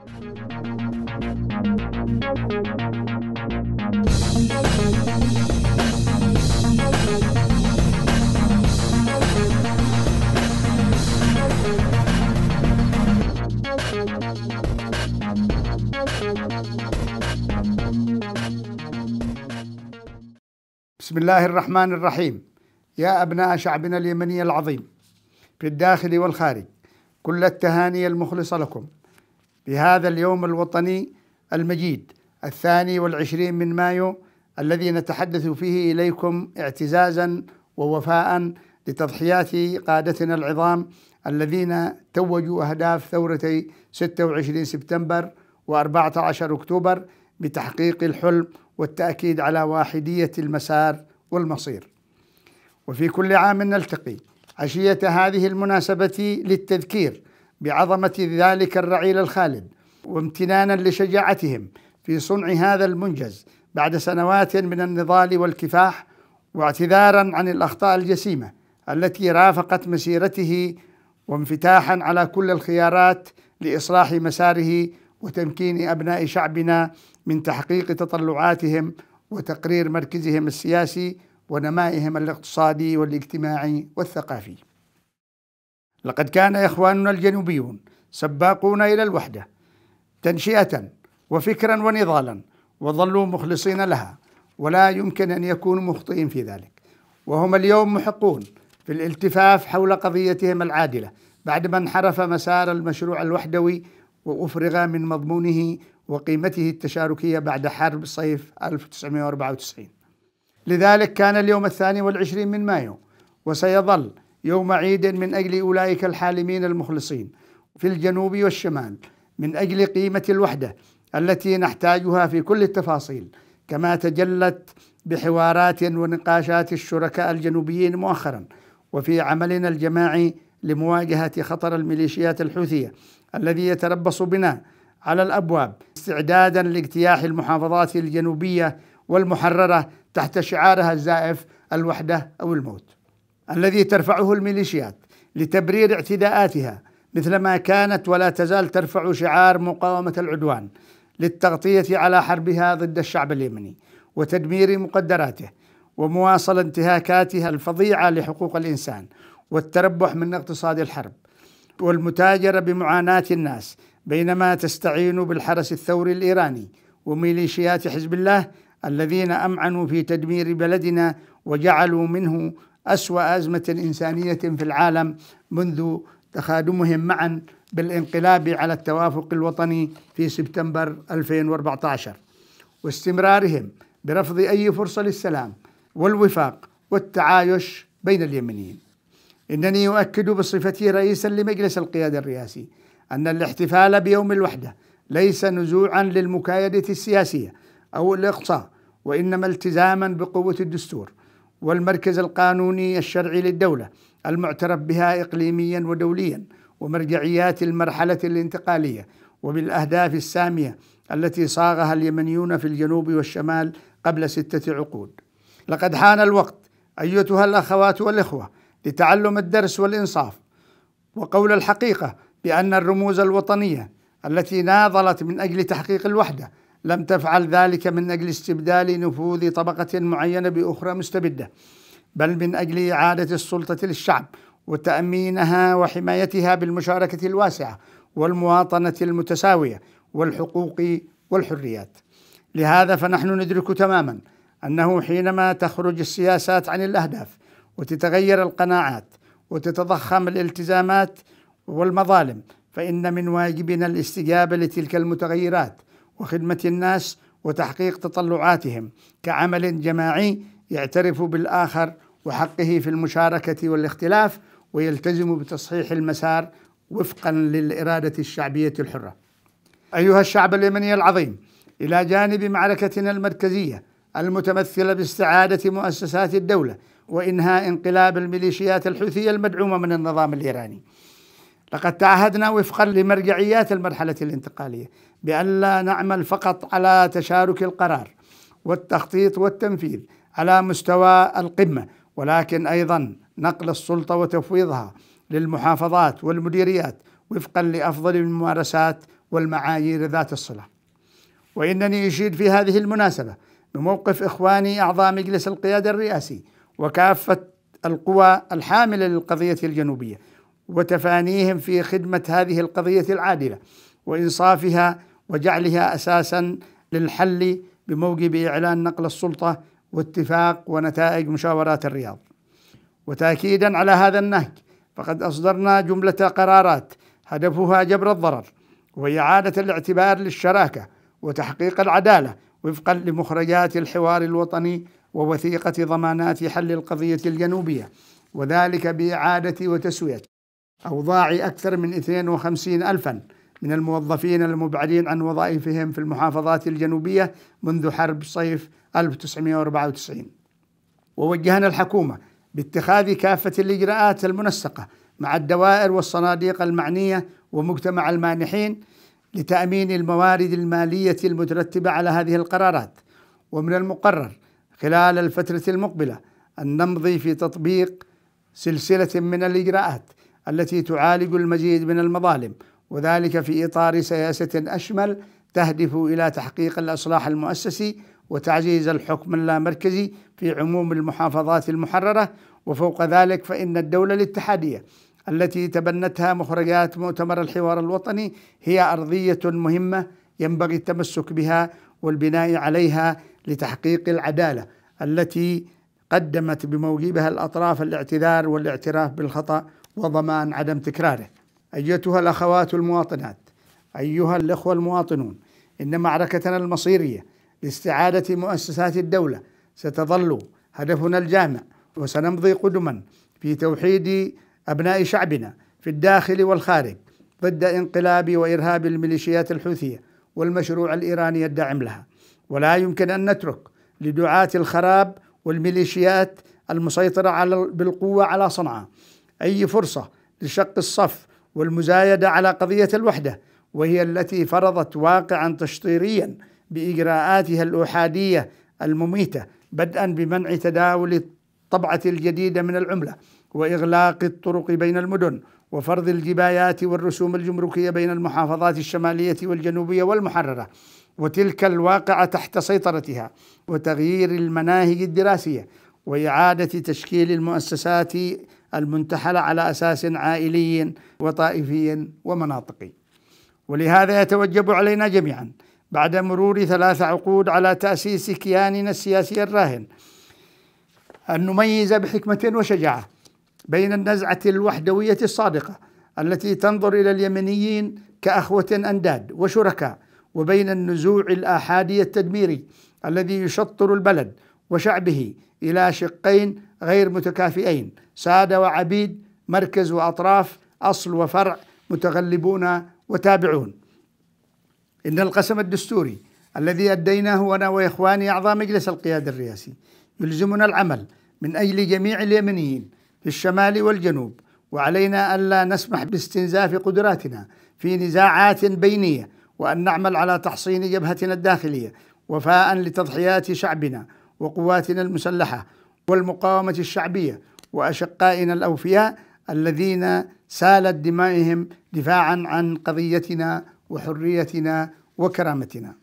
بسم الله الرحمن الرحيم يا أبناء شعبنا اليمني العظيم في الداخل والخارج كل التهاني المخلصة لكم في هذا اليوم الوطني المجيد الثاني والعشرين من مايو الذي نتحدث فيه إليكم اعتزازا ووفاء لتضحيات قادتنا العظام الذين توجوا أهداف ثورتي 26 سبتمبر و14 أكتوبر بتحقيق الحلم والتأكيد على واحدية المسار والمصير وفي كل عام نلتقي عشية هذه المناسبة للتذكير بعظمه ذلك الرعيل الخالد وامتنانا لشجاعتهم في صنع هذا المنجز بعد سنوات من النضال والكفاح واعتذارا عن الاخطاء الجسيمه التي رافقت مسيرته وانفتاحا على كل الخيارات لاصلاح مساره وتمكين ابناء شعبنا من تحقيق تطلعاتهم وتقرير مركزهم السياسي ونمائهم الاقتصادي والاجتماعي والثقافي لقد كان إخواننا الجنوبيون سباقون إلى الوحدة تنشئة وفكرا ونضالا وظلوا مخلصين لها ولا يمكن أن يكونوا مخطئين في ذلك وهم اليوم محقون في الالتفاف حول قضيتهم العادلة بعدما انحرف مسار المشروع الوحدوي وأفرغ من مضمونه وقيمته التشاركية بعد حرب صيف 1994 لذلك كان اليوم الثاني والعشرين من مايو وسيظل يوم عيد من أجل أولئك الحالمين المخلصين في الجنوب والشمال من أجل قيمة الوحدة التي نحتاجها في كل التفاصيل كما تجلت بحوارات ونقاشات الشركاء الجنوبيين مؤخرا وفي عملنا الجماعي لمواجهة خطر الميليشيات الحوثية الذي يتربص بنا على الأبواب استعدادا لاجتياح المحافظات الجنوبية والمحررة تحت شعارها الزائف الوحدة أو الموت الذي ترفعه الميليشيات لتبرير اعتداءاتها مثلما كانت ولا تزال ترفع شعار مقاومه العدوان للتغطيه على حربها ضد الشعب اليمني وتدمير مقدراته ومواصله انتهاكاتها الفظيعه لحقوق الانسان والتربح من اقتصاد الحرب والمتاجره بمعاناه الناس بينما تستعين بالحرس الثوري الايراني وميليشيات حزب الله الذين امعنوا في تدمير بلدنا وجعلوا منه أسوأ أزمة إنسانية في العالم منذ تخادمهم معا بالانقلاب على التوافق الوطني في سبتمبر 2014 واستمرارهم برفض أي فرصة للسلام والوفاق والتعايش بين اليمنيين إنني أؤكد بصفتي رئيسا لمجلس القيادة الرئاسي أن الاحتفال بيوم الوحدة ليس نزوعا للمكايدة السياسية أو الإقصاء وإنما التزاما بقوة الدستور والمركز القانوني الشرعي للدولة المعترف بها إقليميا ودوليا ومرجعيات المرحلة الانتقالية وبالأهداف السامية التي صاغها اليمنيون في الجنوب والشمال قبل ستة عقود لقد حان الوقت أيتها الأخوات والإخوة لتعلم الدرس والإنصاف وقول الحقيقة بأن الرموز الوطنية التي ناضلت من أجل تحقيق الوحدة لم تفعل ذلك من أجل استبدال نفوذ طبقة معينة بأخرى مستبدة بل من أجل إعادة السلطة للشعب وتأمينها وحمايتها بالمشاركة الواسعة والمواطنة المتساوية والحقوق والحريات لهذا فنحن ندرك تماما أنه حينما تخرج السياسات عن الأهداف وتتغير القناعات وتتضخم الالتزامات والمظالم فإن من واجبنا الاستجابة لتلك المتغيرات وخدمة الناس وتحقيق تطلعاتهم كعمل جماعي يعترف بالآخر وحقه في المشاركة والاختلاف ويلتزم بتصحيح المسار وفقا للإرادة الشعبية الحرة. أيها الشعب اليمني العظيم إلى جانب معركتنا المركزية المتمثلة باستعادة مؤسسات الدولة وإنهاء انقلاب الميليشيات الحوثية المدعومة من النظام الإيراني. لقد تعهدنا وفقا لمرجعيات المرحلة الانتقالية بألا نعمل فقط على تشارك القرار والتخطيط والتنفيذ على مستوى القمة ولكن أيضا نقل السلطة وتفويضها للمحافظات والمديريات وفقا لأفضل الممارسات والمعايير ذات الصلة وإنني أشيد في هذه المناسبة بموقف إخواني أعضاء مجلس القيادة الرئاسي وكافة القوى الحاملة للقضية الجنوبية وتفانيهم في خدمه هذه القضيه العادله وانصافها وجعلها اساسا للحل بموجب اعلان نقل السلطه واتفاق ونتائج مشاورات الرياض. وتاكيدا على هذا النهج فقد اصدرنا جمله قرارات هدفها جبر الضرر واعاده الاعتبار للشراكه وتحقيق العداله وفقا لمخرجات الحوار الوطني ووثيقه ضمانات حل القضيه الجنوبيه وذلك باعاده وتسويه أوضاع أكثر من 52 ألفا من الموظفين المبعدين عن وظائفهم في المحافظات الجنوبية منذ حرب صيف 1994 ووجهنا الحكومة باتخاذ كافة الإجراءات المنسقة مع الدوائر والصناديق المعنية ومجتمع المانحين لتأمين الموارد المالية المترتبة على هذه القرارات ومن المقرر خلال الفترة المقبلة أن نمضي في تطبيق سلسلة من الإجراءات التي تعالج المزيد من المظالم وذلك في اطار سياسه اشمل تهدف الى تحقيق الاصلاح المؤسسي وتعزيز الحكم اللامركزي في عموم المحافظات المحرره وفوق ذلك فان الدوله الاتحاديه التي تبنتها مخرجات مؤتمر الحوار الوطني هي ارضيه مهمه ينبغي التمسك بها والبناء عليها لتحقيق العداله التي قدمت بموجبها الاطراف الاعتذار والاعتراف بالخطا وضمان عدم تكراره أيتها الأخوات المواطنات أيها الأخوة المواطنون إن معركتنا المصيرية لاستعادة مؤسسات الدولة ستظل هدفنا الجامع وسنمضي قدما في توحيد أبناء شعبنا في الداخل والخارج ضد انقلاب وإرهاب الميليشيات الحوثية والمشروع الإيراني الداعم لها ولا يمكن أن نترك لدعاة الخراب والميليشيات المسيطرة على بالقوة على صنعاء اي فرصه لشق الصف والمزايده على قضيه الوحده وهي التي فرضت واقعا تشطيريا باجراءاتها الاحاديه المميته بدءا بمنع تداول الطبعه الجديده من العمله واغلاق الطرق بين المدن وفرض الجبايات والرسوم الجمركيه بين المحافظات الشماليه والجنوبيه والمحرره وتلك الواقعه تحت سيطرتها وتغيير المناهج الدراسيه واعاده تشكيل المؤسسات المنتحله على اساس عائلي وطائفي ومناطقي. ولهذا يتوجب علينا جميعا بعد مرور ثلاث عقود على تاسيس كياننا السياسي الراهن ان نميز بحكمه وشجاعه بين النزعه الوحدويه الصادقه التي تنظر الى اليمنيين كاخوه انداد وشركاء وبين النزوع الاحادي التدميري الذي يشطر البلد وشعبه الى شقين غير متكافئين سادة وعبيد مركز وأطراف أصل وفرع متغلبون وتابعون إن القسم الدستوري الذي أديناه أنا وإخواني أعضاء مجلس القيادة الرئاسي يلزمنا العمل من أجل جميع اليمنيين في الشمال والجنوب وعلينا ألا نسمح باستنزاف قدراتنا في نزاعات بينية وأن نعمل على تحصين جبهتنا الداخلية وفاء لتضحيات شعبنا وقواتنا المسلحة والمقاومة الشعبية وأشقائنا الأوفياء الذين سالت دمائهم دفاعا عن قضيتنا وحريتنا وكرامتنا.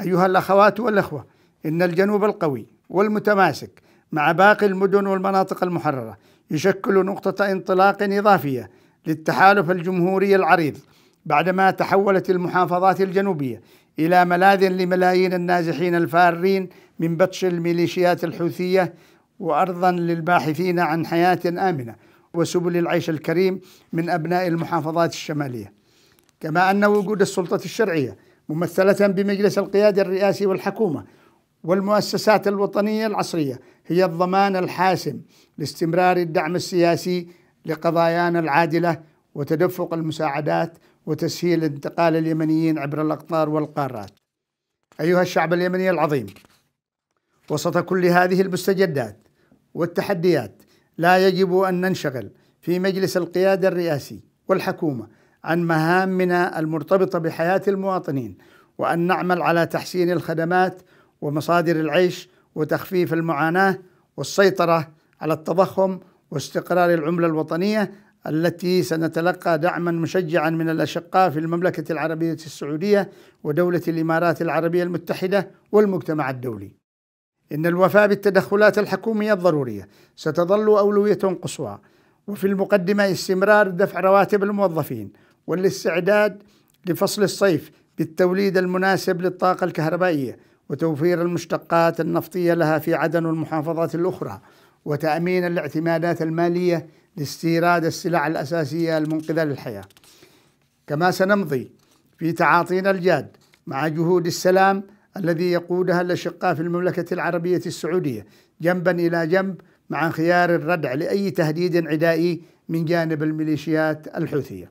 أيها الأخوات والأخوة، إن الجنوب القوي والمتماسك مع باقي المدن والمناطق المحررة يشكل نقطة انطلاق إضافية للتحالف الجمهوري العريض بعدما تحولت المحافظات الجنوبية إلى ملاذ لملايين النازحين الفارين من بطش الميليشيات الحوثية وأرضا للباحثين عن حياة آمنة وسبل العيش الكريم من أبناء المحافظات الشمالية كما أن وجود السلطة الشرعية ممثلة بمجلس القيادة الرئاسي والحكومة والمؤسسات الوطنية العصرية هي الضمان الحاسم لاستمرار الدعم السياسي لقضايانا العادلة وتدفق المساعدات وتسهيل انتقال اليمنيين عبر الأقطار والقارات أيها الشعب اليمني العظيم وسط كل هذه المستجدات والتحديات لا يجب ان ننشغل في مجلس القياده الرئاسي والحكومه عن مهامنا المرتبطه بحياه المواطنين وان نعمل على تحسين الخدمات ومصادر العيش وتخفيف المعاناه والسيطره على التضخم واستقرار العمله الوطنيه التي سنتلقى دعما مشجعا من الاشقاء في المملكه العربيه السعوديه ودوله الامارات العربيه المتحده والمجتمع الدولي إن الوفاء بالتدخلات الحكومية الضرورية ستظل أولوية قصوى وفي المقدمة استمرار دفع رواتب الموظفين والاستعداد لفصل الصيف بالتوليد المناسب للطاقة الكهربائية وتوفير المشتقات النفطية لها في عدن والمحافظات الأخرى وتأمين الاعتمادات المالية لاستيراد السلع الأساسية المنقذة للحياة كما سنمضي في تعاطينا الجاد مع جهود السلام الذي يقودها الأشقاء في المملكة العربية السعودية جنبا إلى جنب مع خيار الردع لأي تهديد عدائي من جانب الميليشيات الحوثية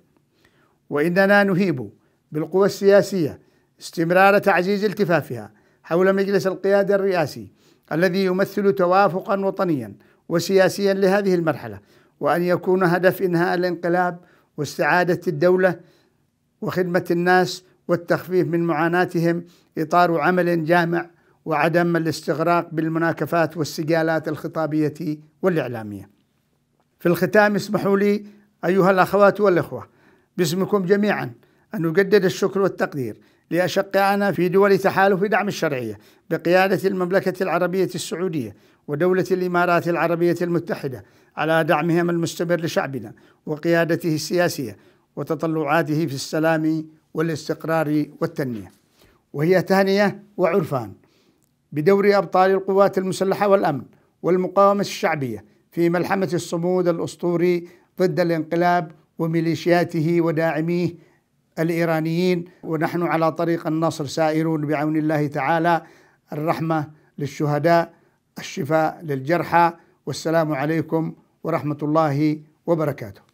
وإننا نهيب بالقوى السياسية استمرار تعزيز التفافها حول مجلس القيادة الرئاسي الذي يمثل توافقا وطنيا وسياسيا لهذه المرحلة وأن يكون هدف إنهاء الانقلاب واستعادة الدولة وخدمة الناس والتخفيف من معاناتهم اطار عمل جامع وعدم الاستغراق بالمناكفات والسجالات الخطابيه والاعلاميه. في الختام اسمحوا لي ايها الاخوات والاخوه باسمكم جميعا ان نجدد الشكر والتقدير لاشقائنا في دول تحالف دعم الشرعيه بقياده المملكه العربيه السعوديه ودوله الامارات العربيه المتحده على دعمهم المستمر لشعبنا وقيادته السياسيه وتطلعاته في السلام والاستقرار والتنمية وهي تهنئة وعرفان بدور أبطال القوات المسلحة والأمن والمقاومة الشعبية في ملحمة الصمود الأسطوري ضد الانقلاب وميليشياته وداعميه الإيرانيين ونحن على طريق النصر سائرون بعون الله تعالى الرحمة للشهداء الشفاء للجرحى والسلام عليكم ورحمة الله وبركاته